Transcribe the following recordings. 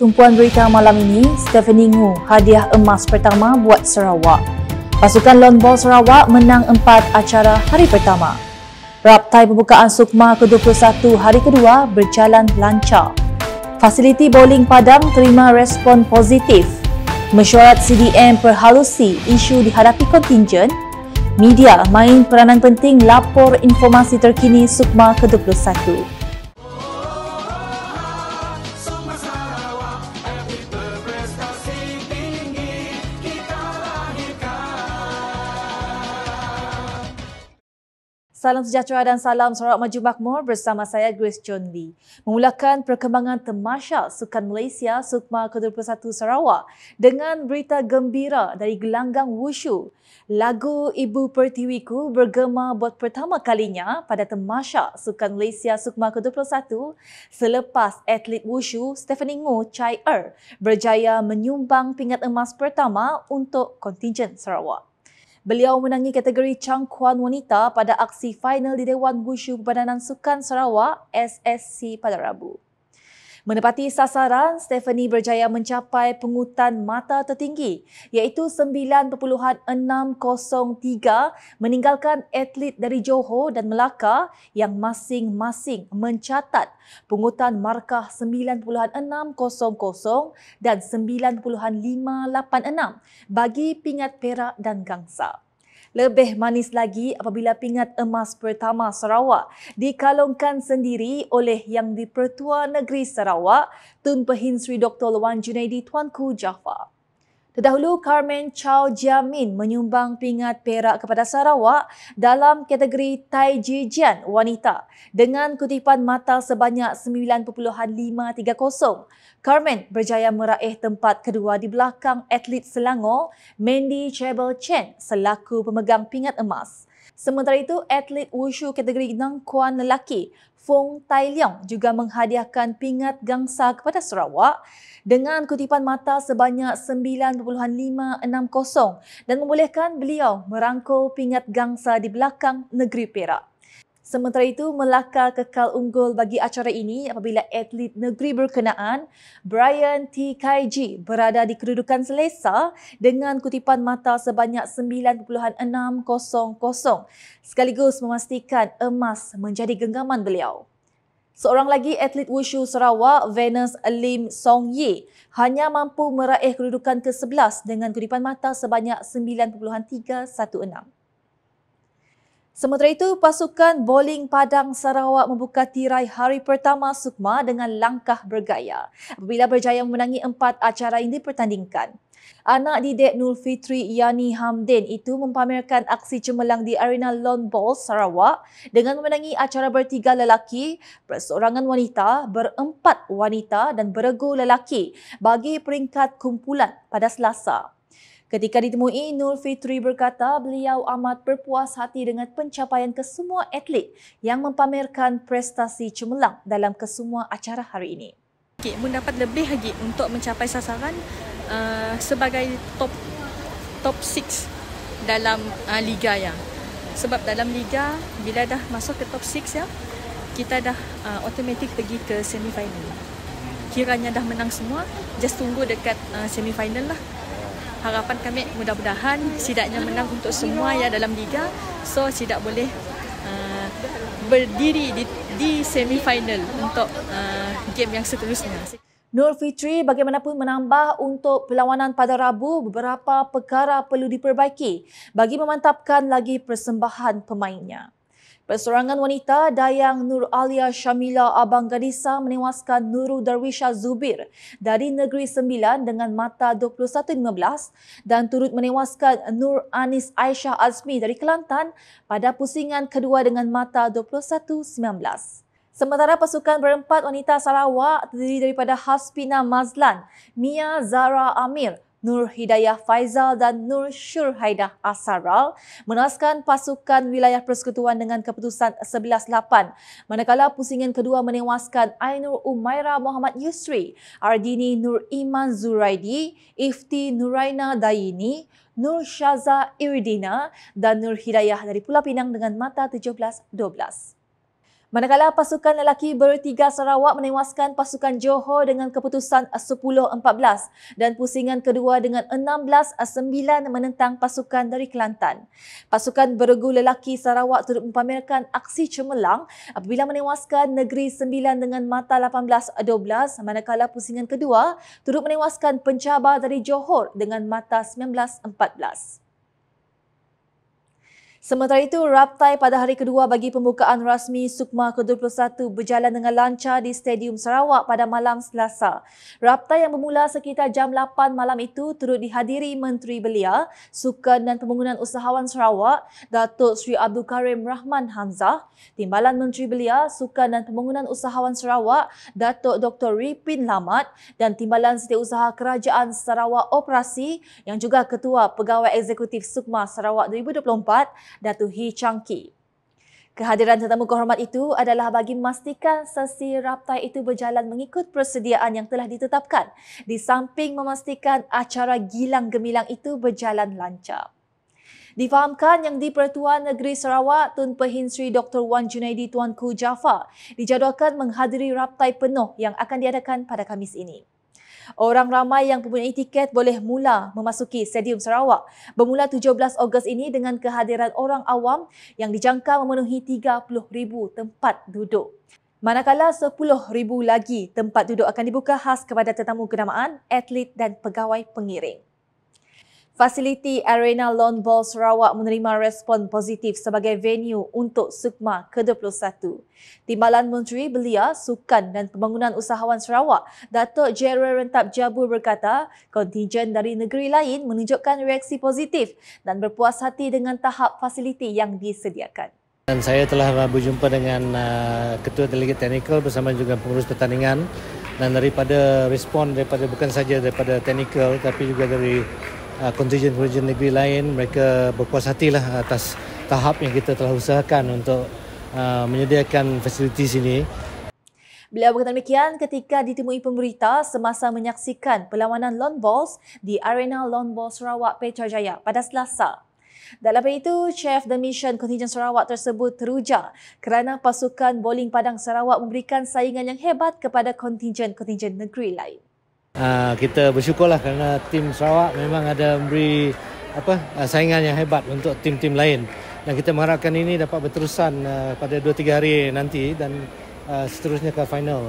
Tumpuan berita malam ini, Stephanie Ngu hadiah emas pertama buat Sarawak. Pasukan Lone Ball Sarawak menang empat acara hari pertama. Raptai pembukaan Sukma ke-21 hari kedua berjalan lancar. Fasiliti bowling padam terima respon positif. Mesyuarat CDM perhalusi isu dihadapi kontingen. Media main peranan penting lapor informasi terkini Sukma ke-21. Salam sejahtera dan salam sorak maju makmur bersama saya Grace John Lee. Memulakan perkembangan temasya Sukan Malaysia Sukma ke-21 Sarawak dengan berita gembira dari gelanggang Wushu. Lagu Ibu Pertiwiku bergema buat pertama kalinya pada temasya Sukan Malaysia Sukma ke-21 selepas atlet Wushu Stephanie Ngo Chai Er berjaya menyumbang pingat emas pertama untuk kontingen Sarawak. Beliau menangi kategori Chang Kuan Wanita pada aksi final di Dewan Wushu Perbandanan Sukan Sarawak SSC pada Rabu. Menepati sasaran, Stephanie berjaya mencapai pengutan mata tertinggi iaitu 9.603 meninggalkan atlet dari Johor dan Melaka yang masing-masing mencatat pengutan markah 9.600 dan 9.586 bagi pingat perak dan gangsa. Lebih manis lagi apabila pingat emas pertama Sarawak dikalungkan sendiri oleh Yang di-Pertua Negeri Sarawak Tun Pehin Sri Dr. Wan Junaidi Tuanku Jafar. Terdahulu, Carmen Chow Jiamin menyumbang pingat perak kepada Sarawak dalam kategori Tai Ji Jian wanita dengan kutipan mata sebanyak 9.530. Carmen berjaya meraih tempat kedua di belakang atlet Selangor, Mandy Chebel Chen selaku pemegang pingat emas. Sementara itu, atlet wushu kategori Nang Kuan lelaki Fong Tai Leong juga menghadiahkan pingat gangsa kepada Sarawak dengan kutipan mata sebanyak 9.560 dan membolehkan beliau merangkul pingat gangsa di belakang negeri Perak. Sementara itu, Melaka kekal unggul bagi acara ini apabila atlet negeri berkenaan Brian T. Kaiji berada di kedudukan selesa dengan kutipan mata sebanyak 9.600 sekaligus memastikan emas menjadi genggaman beliau. Seorang lagi atlet wushu Sarawak, Venus Lim Song Ye, hanya mampu meraih kedudukan ke-11 dengan kutipan mata sebanyak 9.316. Sementara itu, pasukan bowling Padang Sarawak membuka tirai hari pertama Sukma dengan langkah bergaya bila berjaya memenangi empat acara yang dipertandingkan. Anak didik Nul Fitri Yani Hamdin itu mempamerkan aksi cemerlang di arena Lawn Ball Sarawak dengan memenangi acara bertiga lelaki, perseorangan wanita, berempat wanita dan beregu lelaki bagi peringkat kumpulan pada Selasa. Ketika ditemui, Nur Fitri berkata beliau amat berpuas hati dengan pencapaian kesemua atlet yang mempamerkan prestasi cemerlang dalam kesemua acara hari ini. Okay, mendapat lebih lagi untuk mencapai sasaran uh, sebagai top top 6 dalam uh, liga ya. Sebab dalam liga bila dah masuk ke top 6 ya, kita dah uh, automatik pergi ke semifinal. final. Kiranya dah menang semua, just tunggu dekat uh, semi lah harapan kami mudah-mudahan sidaknya menang untuk semua ya dalam liga so sidak boleh uh, berdiri di, di semi final untuk uh, game yang seterusnya Nur Fitri bagaimanapun menambah untuk perlawanan pada Rabu beberapa perkara perlu diperbaiki bagi memantapkan lagi persembahan pemainnya Perseorangan wanita Dayang Nur Alia Shamila Abang Gadisa menewaskan Nuru Darwisha Zubir dari Negeri Sembilan dengan mata 21-15 dan turut menewaskan Nur Anis Aisyah Azmi dari Kelantan pada pusingan kedua dengan mata 21-19. Sementara pasukan berempat wanita Sarawak terdiri daripada Haspina Mazlan, Mia Zara Amir, Nur Hidayah Faizal dan Nur Syur Asaral menaskan pasukan wilayah persekutuan dengan keputusan 11-8 manakala pusingan kedua menewaskan Ainur Umaira Muhammad Yusri, Ardini Nur Iman Zuraidi, Ifti Nuraina Daini, Nur Syaza Iridina dan Nur Hidayah dari Pulau Pinang dengan mata 17-12. Manakala pasukan lelaki bertiga Sarawak menewaskan pasukan Johor dengan keputusan 10-14 dan pusingan kedua dengan 16-9 menentang pasukan dari Kelantan. Pasukan beregu lelaki Sarawak turut mempamerkan aksi cemerlang apabila menewaskan Negeri Sembilan dengan mata 18-12 manakala pusingan kedua turut menewaskan pencabar dari Johor dengan mata 19-14. Sementara itu, raptai pada hari kedua bagi pembukaan rasmi Sukma ke-21 berjalan dengan lancar di Stadium Sarawak pada malam Selasa. Raptai yang bermula sekitar jam 8 malam itu turut dihadiri Menteri Belia, Sukan dan Pembangunan Usahawan Sarawak, Datuk Sri Abdul Karim Rahman Hamzah, Timbalan Menteri Belia, Sukan dan Pembangunan Usahawan Sarawak, Datuk Dr. Ripin Lamat dan Timbalan Setiausaha Kerajaan Sarawak Operasi yang juga Ketua Pegawai Eksekutif Sukma Sarawak 2024, Datu Hi Chang Ki. Kehadiran tetamu kehormat itu adalah bagi memastikan sesi raptai itu berjalan mengikut persediaan yang telah ditetapkan di samping memastikan acara gilang gemilang itu berjalan lancar. Difahamkan yang di-Pertuan Negeri Sarawak Tun Pehin Sri Dr. Wan Junaidi Tuanku Jaffa dijadualkan menghadiri raptai penuh yang akan diadakan pada Kamis ini. Orang ramai yang mempunyai tiket boleh mula memasuki Stadium Sarawak bermula 17 Ogos ini dengan kehadiran orang awam yang dijangka memenuhi 30,000 tempat duduk. Manakala 10,000 lagi tempat duduk akan dibuka khas kepada tetamu kenamaan, atlet dan pegawai pengiring. Fasiliti Arena Lawn Ball Sarawak menerima respon positif sebagai venue untuk Sukma ke-21. Timbalan Menteri Belia, Sukan dan Pembangunan Usahawan Sarawak, Datuk Jerry Rentap Jabur berkata, kontingen dari negeri lain menunjukkan reaksi positif dan berpuas hati dengan tahap fasiliti yang disediakan. Dan saya telah berjumpa dengan uh, Ketua Delegat Teknikal bersama juga pengurus pertandingan dan daripada respon daripada bukan saja daripada teknikal tapi juga dari uh, kontijen-kontijen negeri lain mereka berpuas hatilah atas tahap yang kita telah usahakan untuk uh, menyediakan fasiliti sini. Beliau berkata demikian ketika ditemui pemberita semasa menyaksikan perlawanan Lone Balls di Arena Lone Balls Sarawak Petra pada Selasa. Dalam itu, Chef The Mission Kontijen Sarawak tersebut teruja kerana pasukan bowling padang Sarawak memberikan saingan yang hebat kepada kontijen-kontijen negeri lain. Ah, kita bersyukurlah kerana tim Sarawak memang ada memberi apa uh, saingan yang hebat untuk tim-tim lain dan kita mengharapkan ini dapat berterusan uh, pada 2-3 hari nanti dan uh, seterusnya ke final.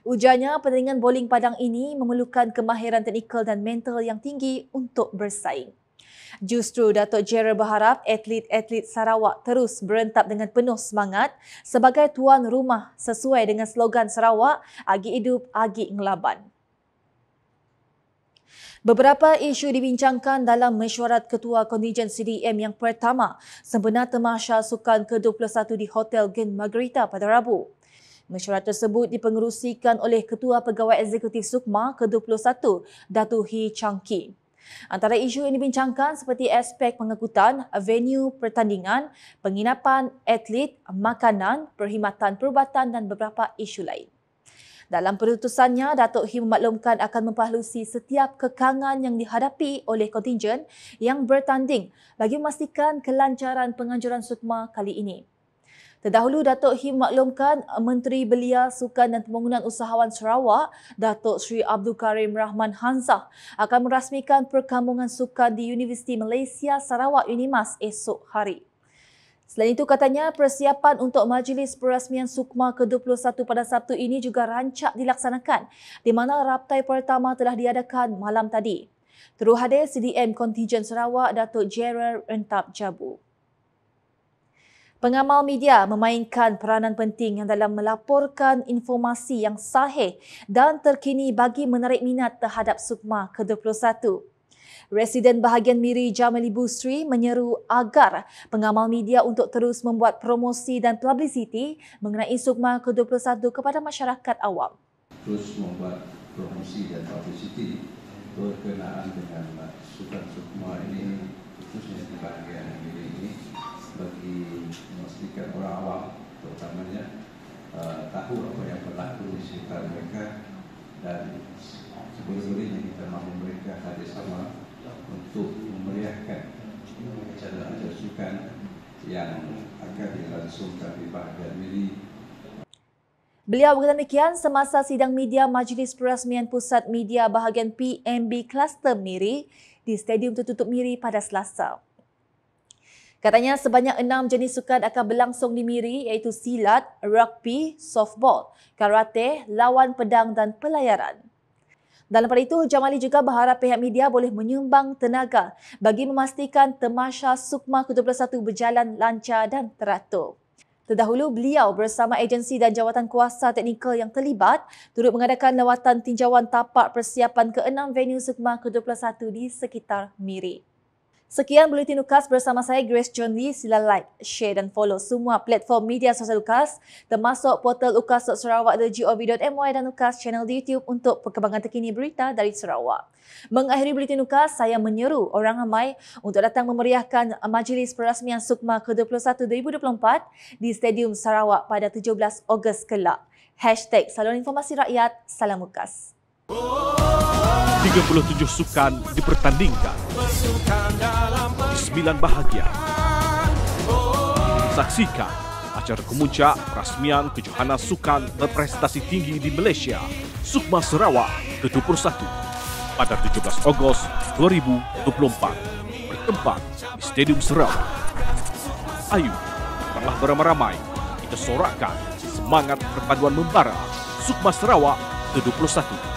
Ujarnya, pertandingan bowling padang ini memerlukan kemahiran teknikal dan mental yang tinggi untuk bersaing. Justru, Datuk Gerald berharap atlet-atlet Sarawak terus berentap dengan penuh semangat sebagai tuan rumah sesuai dengan slogan Sarawak, Agi Hidup, Agi Ngelaban. Beberapa isu dibincangkan dalam mesyuarat Ketua Kontingen CDM yang pertama sempena temasha sukan ke-21 di Hotel Gen Margarita pada Rabu. Mesyuarat tersebut dipengerusikan oleh Ketua Pegawai Eksekutif Sukma ke-21, Datu Hi Chang Ki. Antara isu yang dibincangkan seperti aspek pengangkutan, venue pertandingan, penginapan, atlet, makanan, perkhidmatan perubatan dan beberapa isu lain. Dalam perutusannya, Datuk Him memaklumkan akan memperhalusi setiap kekangan yang dihadapi oleh kontingen yang bertanding bagi memastikan kelancaran penganjuran sukma kali ini. Terdahulu, Datuk Him maklumkan Menteri Belia Sukan dan Pembangunan Usahawan Sarawak, Datuk Sri Abdul Karim Rahman Hansah akan merasmikan perkambungan sukan di Universiti Malaysia Sarawak Unimas esok hari. Selain itu katanya persiapan untuk majlis perasmian Sukma ke-21 pada Sabtu ini juga rancak dilaksanakan di mana raptai pertama telah diadakan malam tadi. Terus hadir CDM Kontijen Sarawak Datuk Gerard Entap Jabu. Pengamal media memainkan peranan penting yang dalam melaporkan informasi yang sahih dan terkini bagi menarik minat terhadap Sukma ke-21. Residen bahagian Miri Jamali Busri menyeru agar pengamal media untuk terus membuat promosi dan publicity mengenai Sukma ke-21 kepada masyarakat awam. Terus membuat promosi dan publicity berkenaan dengan Sukma ini Beliau berkata demikian semasa sidang media Majlis Perasmian Pusat Media bahagian PMB Kluster Miri di Stadium Tertutup Miri pada Selasa. Katanya sebanyak enam jenis sukan akan berlangsung di Miri iaitu silat, rugby, softball, karate, lawan pedang dan pelayaran. Dalam pada itu, Jamali juga berharap pihak media boleh menyumbang tenaga bagi memastikan temasha Sukma ke-21 berjalan lancar dan teratur. Terdahulu, beliau bersama agensi dan jawatan kuasa teknikal yang terlibat turut mengadakan lawatan tinjauan tapak persiapan ke-6 venue Sukma ke-21 di sekitar Mirik. Sekian Buletin Lukas bersama saya Grace John Lee. Sila like, share dan follow semua platform media sosial Lukas termasuk portal lukas.sarawak.gov.my dan Lukas channel di YouTube untuk perkembangan terkini berita dari Sarawak. Mengakhiri Buletin Lukas, saya menyeru orang ramai untuk datang memeriahkan Majlis Perasmian Sukma ke-21 2024 di Stadium Sarawak pada 17 Ogos kelak. Hashtag Salon Informasi Rakyat, Salam Lukas. Oh, oh, oh. 37 sukan dipertandingkan di 9 bahagian. Saksikan acara kemuncak perasmian kejohanan sukan berprestasi tinggi di Malaysia, Sukma Sarawak ke-21 pada 17 Ogos 2024 bertempat di Stadium Sarawak. Ayu, telah beramai-ramai kita sorakkan semangat perpaduan membara Sukma Sarawak ke-21.